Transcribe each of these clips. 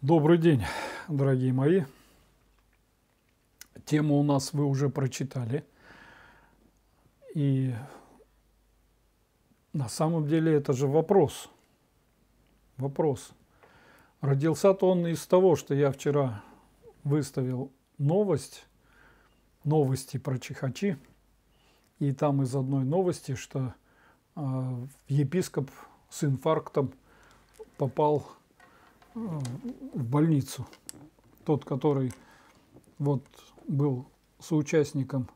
Добрый день, дорогие мои. Тему у нас вы уже прочитали. И на самом деле это же вопрос. Вопрос. Родился-то он из того, что я вчера выставил новость, новости про Чихачи. И там из одной новости, что э, епископ с инфарктом попал в больницу. Тот, который вот был соучастником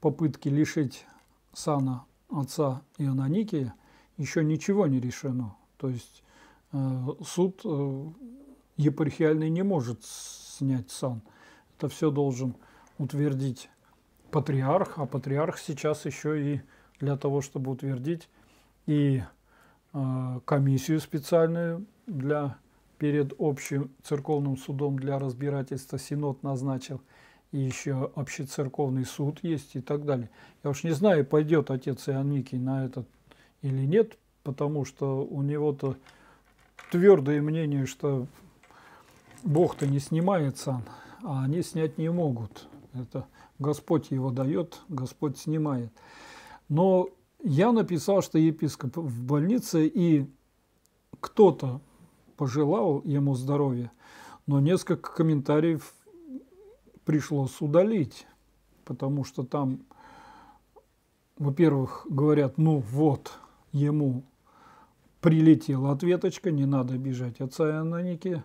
попытки лишить сана отца Никия, еще ничего не решено. То есть э, суд э, епархиальный не может снять сан. Это все должен утвердить патриарх, а патриарх сейчас еще и для того, чтобы утвердить и э, комиссию специальную для перед общим церковным судом для разбирательства Синод назначил и еще общецерковный суд есть и так далее. Я уж не знаю, пойдет отец Иоанникий на этот или нет, потому что у него-то твердое мнение, что Бог-то не снимает сан, а они снять не могут. Это Господь его дает, Господь снимает. Но я написал, что епископ в больнице, и кто-то пожелал ему здоровья, но несколько комментариев пришлось удалить, потому что там, во-первых, говорят, ну вот, ему прилетела ответочка, не надо бежать от Саянанике,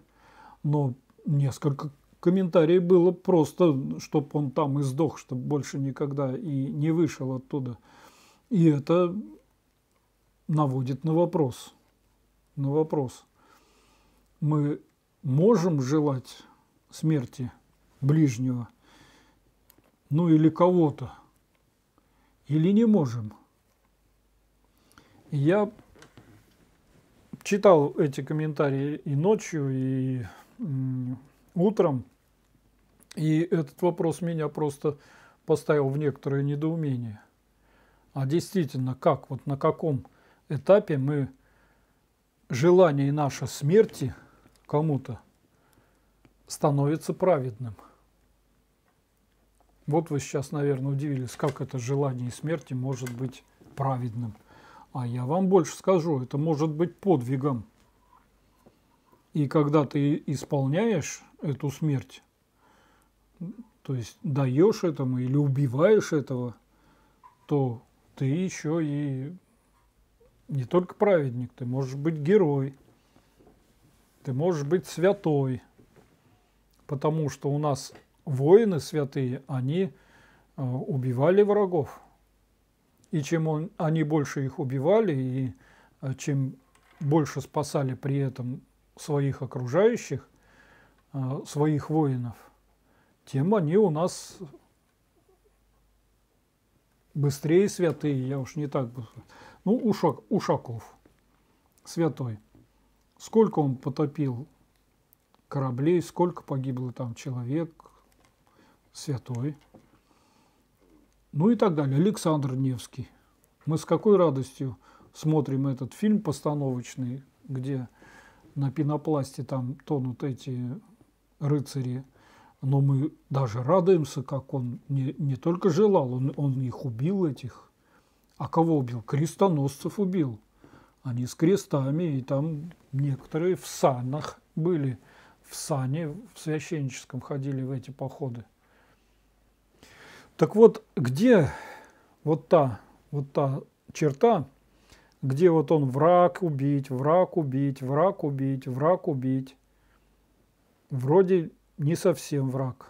но несколько комментариев было просто, чтобы он там и сдох, чтобы больше никогда и не вышел оттуда. И это наводит на вопрос. На вопрос мы можем желать смерти ближнего, ну или кого-то, или не можем. Я читал эти комментарии и ночью, и утром, и этот вопрос меня просто поставил в некоторое недоумение. А действительно, как, вот на каком этапе мы желание наше смерти – кому-то, становится праведным. Вот вы сейчас, наверное, удивились, как это желание смерти может быть праведным. А я вам больше скажу, это может быть подвигом. И когда ты исполняешь эту смерть, то есть даешь этому или убиваешь этого, то ты еще и не только праведник, ты можешь быть герой – ты можешь быть святой, потому что у нас воины святые, они э, убивали врагов. И чем он, они больше их убивали, и э, чем больше спасали при этом своих окружающих, э, своих воинов, тем они у нас быстрее святые, я уж не так буду. Ну, Ушак, Ушаков святой сколько он потопил кораблей, сколько погибло там человек, святой. Ну и так далее. Александр Невский. Мы с какой радостью смотрим этот фильм постановочный, где на пенопласте там тонут эти рыцари, но мы даже радуемся, как он не, не только желал, он, он их убил этих. А кого убил? Крестоносцев убил. Они с крестами, и там некоторые в санах были, в сане, в священническом ходили в эти походы. Так вот, где вот та, вот та черта, где вот он враг убить, враг убить, враг убить, враг убить. Вроде не совсем враг.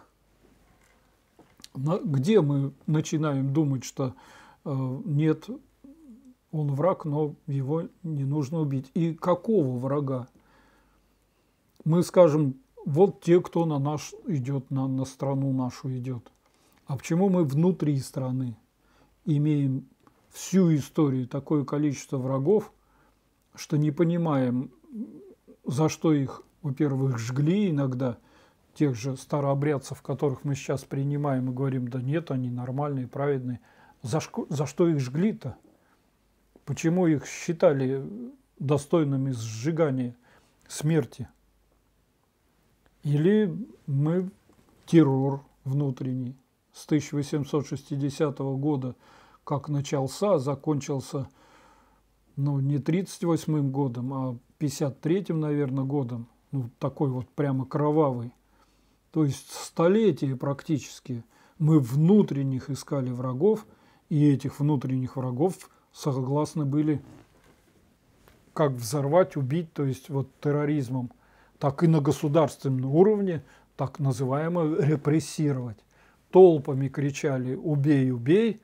Где мы начинаем думать, что э, нет он враг, но его не нужно убить. И какого врага? Мы скажем, вот те, кто на наш идет, на, на страну нашу идет. А почему мы внутри страны имеем всю историю такое количество врагов, что не понимаем, за что их, во-первых, жгли иногда, тех же старообрядцев, которых мы сейчас принимаем и говорим, да нет, они нормальные, праведные. За, шко, за что их жгли-то? Почему их считали достойными сжигания, смерти? Или мы террор внутренний с 1860 года, как начался, а закончился ну, не 38 годом, а 53-м, наверное, годом, ну, такой вот прямо кровавый. То есть столетие практически мы внутренних искали врагов, и этих внутренних врагов согласны были как взорвать, убить, то есть вот терроризмом, так и на государственном уровне, так называемо репрессировать. Толпами кричали «убей, убей!»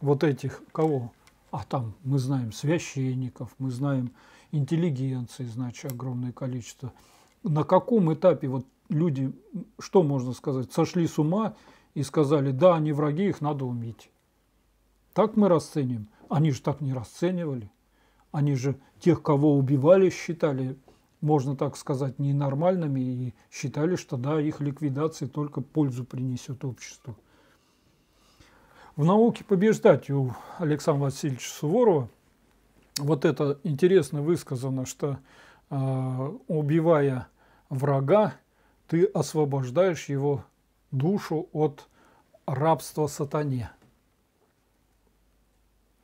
вот этих кого? А там мы знаем священников, мы знаем интеллигенции, значит, огромное количество. На каком этапе вот люди, что можно сказать, сошли с ума и сказали, да, они враги, их надо убить"? Так мы расценим. Они же так не расценивали. Они же тех, кого убивали, считали, можно так сказать, ненормальными и считали, что да, их ликвидация только пользу принесет обществу. В науке побеждать у Александра Васильевича Суворова вот это интересно высказано, что э, убивая врага, ты освобождаешь его душу от рабства сатане.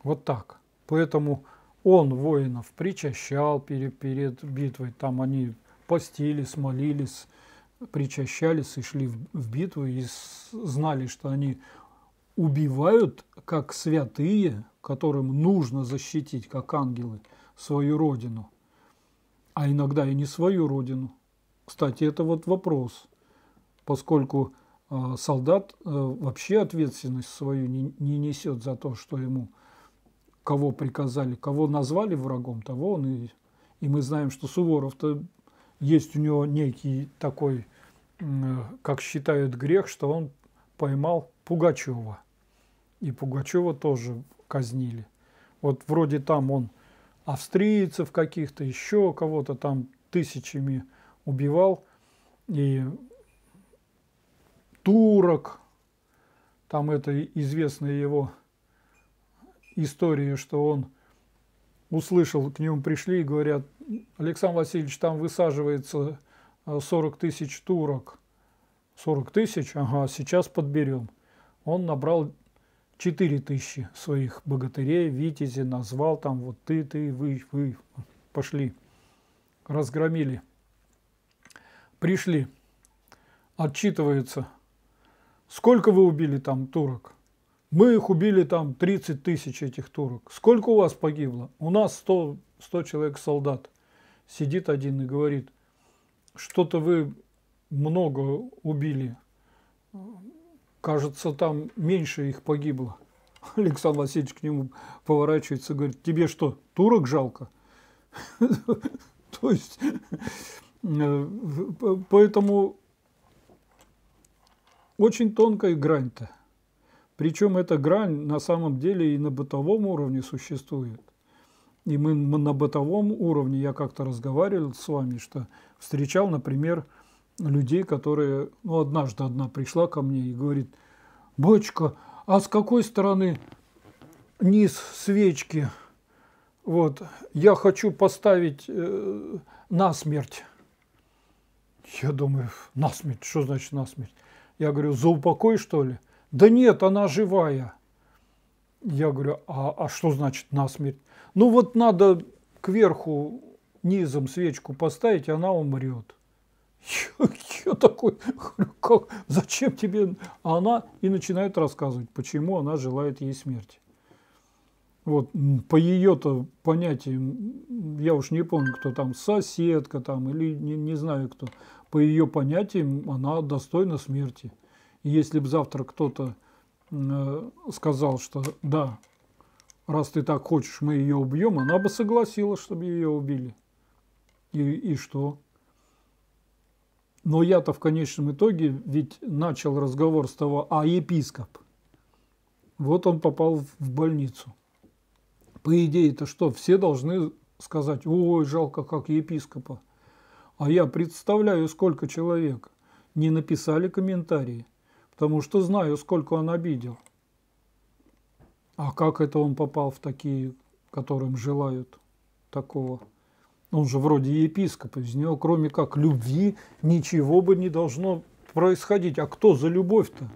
Вот так. Поэтому он воинов причащал перед, перед битвой, там они постились, молились, причащались и шли в, в битву, и знали, что они убивают как святые, которым нужно защитить, как ангелы, свою родину, а иногда и не свою родину. Кстати, это вот вопрос, поскольку а, солдат э, вообще ответственность свою не несет за то, что ему – кого приказали, кого назвали врагом, того он и... И мы знаем, что Суворов-то есть у него некий такой, как считают грех, что он поймал Пугачева. И Пугачева тоже казнили. Вот вроде там он австрийцев каких-то, еще кого-то там тысячами убивал. И турок, там это известное его историю, что он услышал, к нему пришли и говорят, Александр Васильевич, там высаживается 40 э, тысяч турок. 40 тысяч? Ага, сейчас подберем. Он набрал 4 тысячи своих богатырей, витязи, назвал там, вот ты, ты, вы, вы, пошли. Разгромили. Пришли. Отчитывается. Сколько вы убили там турок? Мы их убили там 30 тысяч этих турок. Сколько у вас погибло? У нас 100, 100 человек солдат. Сидит один и говорит, что-то вы много убили. Кажется, там меньше их погибло. Александр Васильевич к нему поворачивается и говорит, тебе что, турок жалко? То есть, э, поэтому очень тонкая грань-то. Причем эта грань на самом деле и на бытовом уровне существует. И мы на бытовом уровне, я как-то разговаривал с вами, что встречал, например, людей, которые, ну, однажды одна пришла ко мне и говорит, «Бочка, а с какой стороны низ свечки? Вот, я хочу поставить э, насмерть». Я думаю, насмерть, что значит насмерть? Я говорю, за упокой, что ли? Да нет, она живая. Я говорю, а, а что значит насмерть? Ну вот надо кверху низом свечку поставить, и она умрет. Я, я такой, как, зачем тебе? А она и начинает рассказывать, почему она желает ей смерти. Вот, по ее-то понятиям, я уж не помню, кто там, соседка там, или не, не знаю кто, по ее понятиям она достойна смерти если бы завтра кто-то э, сказал, что да, раз ты так хочешь, мы ее убьем, она бы согласилась, чтобы ее убили. И, и что? Но я-то в конечном итоге ведь начал разговор с того, а епископ? Вот он попал в больницу. По идее это что, все должны сказать, ой, жалко, как епископа. А я представляю, сколько человек не написали комментарии – потому что знаю, сколько он обидел. А как это он попал в такие, которым желают такого? Он же вроде епископ, из него кроме как любви ничего бы не должно происходить. А кто за любовь-то?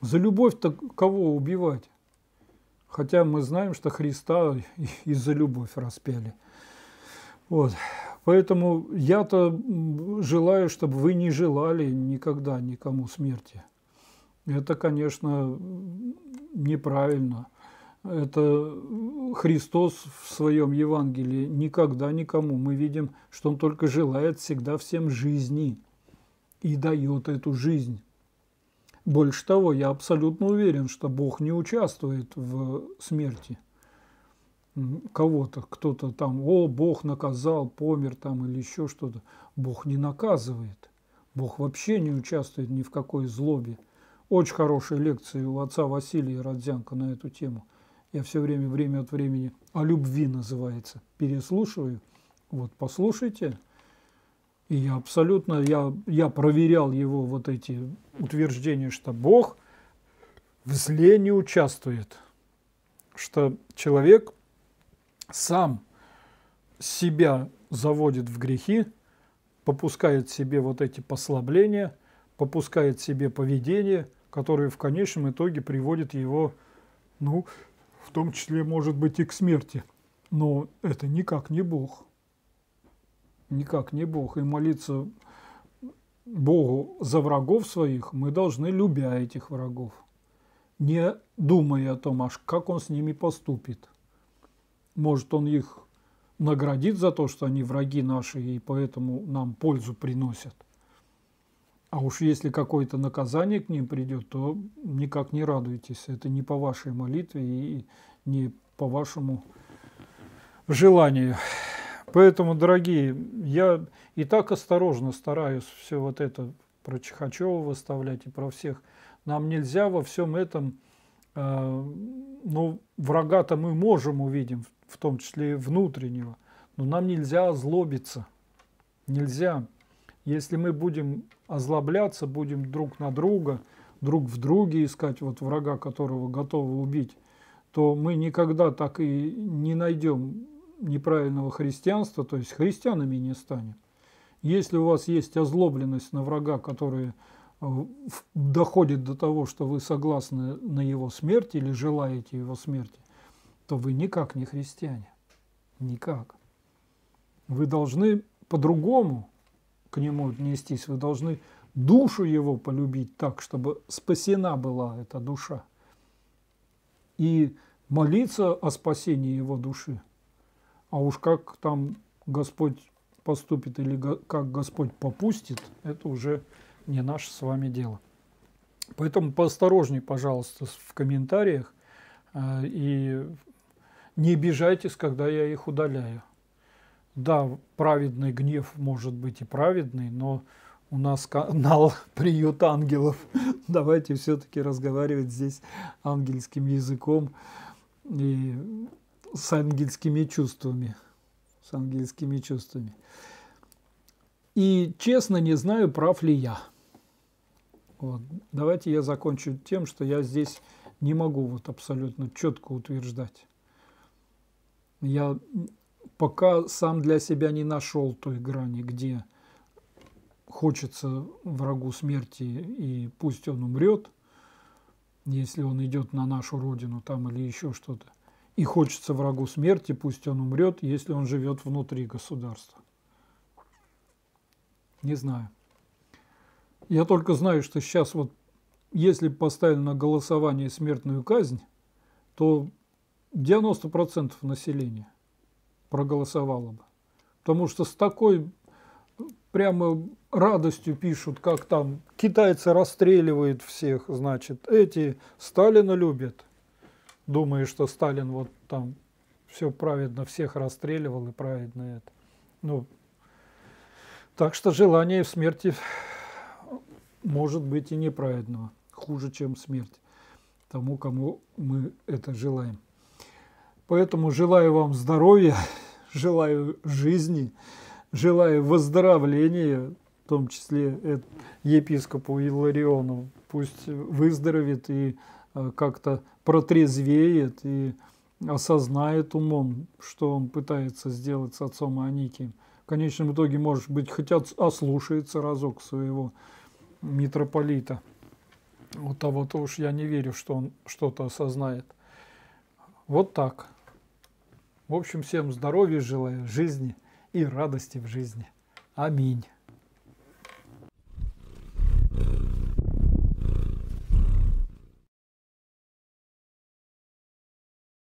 За любовь-то кого убивать? Хотя мы знаем, что Христа из-за любовь распяли. Вот. Поэтому я-то желаю, чтобы вы не желали никогда никому смерти. Это, конечно, неправильно. Это Христос в своем Евангелии никогда никому. Мы видим, что Он только желает всегда всем жизни и дает эту жизнь. Больше того, я абсолютно уверен, что Бог не участвует в смерти – кого-то, кто-то там, о, Бог наказал, помер там или еще что-то. Бог не наказывает. Бог вообще не участвует ни в какой злобе. Очень хорошая лекция у отца Василия Родзянко на эту тему. Я все время, время от времени, о любви называется, переслушиваю. Вот, послушайте. И я абсолютно, я, я проверял его вот эти утверждения, что Бог в зле не участвует, что человек сам себя заводит в грехи, попускает себе вот эти послабления, попускает себе поведение, которое в конечном итоге приводит его, ну, в том числе, может быть, и к смерти. Но это никак не Бог. Никак не Бог. И молиться Богу за врагов своих мы должны, любя этих врагов, не думая о том, аж как он с ними поступит – может, он их наградит за то, что они враги наши и поэтому нам пользу приносят. А уж если какое-то наказание к ним придет, то никак не радуйтесь. Это не по вашей молитве и не по вашему желанию. Поэтому, дорогие, я и так осторожно стараюсь все вот это про Чехачева выставлять и про всех. Нам нельзя во всем этом Э, но ну, врага-то мы можем увидим, в том числе и внутреннего. Но нам нельзя озлобиться. Нельзя. Если мы будем озлобляться, будем друг на друга, друг в друге искать вот врага, которого готовы убить, то мы никогда так и не найдем неправильного христианства, то есть христианами не станем. Если у вас есть озлобленность на врага, который Э, доходит до того, что вы согласны на его смерть или желаете его смерти, то вы никак не христиане. Никак. Вы должны по-другому к нему отнестись. Вы должны душу его полюбить так, чтобы спасена была эта душа. И молиться о спасении его души. А уж как там Господь поступит или как Господь попустит, это уже не наше с вами дело. Поэтому поосторожней, пожалуйста, в комментариях э, и не обижайтесь, когда я их удаляю. Да, праведный гнев может быть и праведный, но у нас канал «Приют ангелов». Давайте все-таки разговаривать здесь ангельским языком и с ангельскими чувствами. С ангельскими чувствами. И честно не знаю, прав ли я. Вот. Давайте я закончу тем, что я здесь не могу вот абсолютно четко утверждать. Я пока сам для себя не нашел той грани, где хочется врагу смерти, и пусть он умрет, если он идет на нашу родину там или еще что-то. И хочется врагу смерти, пусть он умрет, если он живет внутри государства. Не знаю. Я только знаю, что сейчас вот, если поставили на голосование смертную казнь, то 90% населения проголосовало бы. Потому что с такой прямо радостью пишут, как там китайцы расстреливают всех, значит, эти Сталина любят, думая, что Сталин вот там все праведно всех расстреливал и праведно это. Ну, так что желание в смерти может быть и неправедного, хуже, чем смерть тому, кому мы это желаем. Поэтому желаю вам здоровья, желаю жизни, желаю выздоровления, в том числе епископу Иллариону. Пусть выздоровеет и э, как-то протрезвеет и осознает умом, что он пытается сделать с отцом Аники. В конечном итоге, может быть, хотя ослушается разок своего митрополита. Вот того а вот уж я не верю, что он что-то осознает. Вот так. В общем, всем здоровья желаю, жизни и радости в жизни. Аминь.